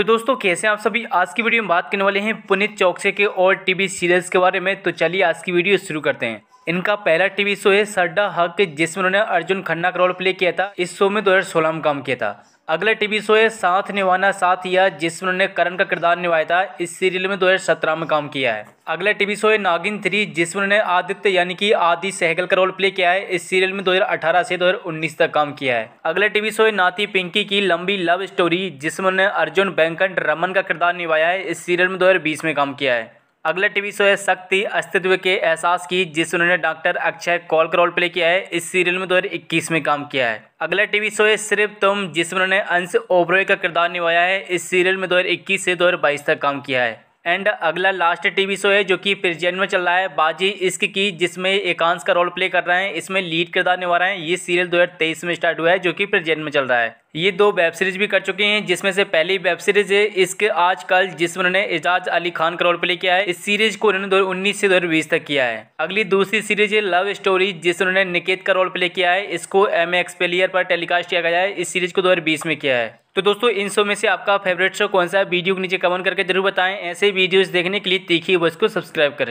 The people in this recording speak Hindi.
तो दोस्तों कैसे हैं आप सभी आज की वीडियो में बात करने वाले हैं पुनित चौकसे के और टीवी सीरियल्स के बारे में तो चलिए आज की वीडियो शुरू करते हैं इनका पहला टीवी शो है सड्डा हक जिसमें उन्होंने अर्जुन खन्ना का रोल प्ले किया था इस शो में 2016 में काम किया था अगला टीवी शो है साथ निभाना साथ या जिसमें उन्होंने करण का किरदार निभाया था इस सीरियल में 2017 में काम किया है अगला टीवी शो है नागिन थ्री जिसमें उन्होंने आदित्य यानी कि आदि सहगल का रोल प्ले किया है इस सीरियल में 2018 से 2019 तक काम किया है अगला टीवी शो है नाती पिंकी की लंबी लव स्टोरी जिसमें उन्होंने अर्जुन बैंक वेंकट रमन का किरदार निभाया है इस सीरियल में 2020 में काम किया है अगला टीवी शो है शक्ति अस्तित्व के एहसास की जिस उन्होंने डॉक्टर अक्षय कॉल का रोल प्ले किया है इस सीरियल में 2021 में काम किया है अगला टीवी शो है सिर्फ तुम जिसमें उन्होंने अंश ओब्रोय का किरदार निभाया है इस सीरियल में 2021 से 2022 तक काम किया है एंड अगला लास्ट टीवी शो है जो कि प्रेजेंट में चल रहा है बाजी इश्क की जिसमें एकांश का रोल प्ले कर रहे हैं इसमें लीड किरदार निभा रहे हैं ये सीरियल 2023 में स्टार्ट हुआ है जो कि प्रेजेंट में चल रहा है ये दो वेब सीरीज भी कर चुके हैं जिसमें से पहली वेब सीरीज है इसके आज कल जिसमें उन्होंने एजाज अली खान का रोल प्ले किया है इस सीरीज को उन्होंने दो उन्नीस से दो तक किया है अगली दूसरी सीरीज है लव स्टोरी जिसमें उन्होंने निकेत का रोल प्ले किया है इसको एम एक्स पेलियर पर टेलीकास्ट किया गया है इस सीरीज को दो में किया है तो दोस्तों इन शो में से आपका फेवरेट शो कौन सा है वीडियो को नीचे कमेंट करके जरूर बताएं ऐसे वीडियोस देखने के लिए तीखी बस को सब्सक्राइब करें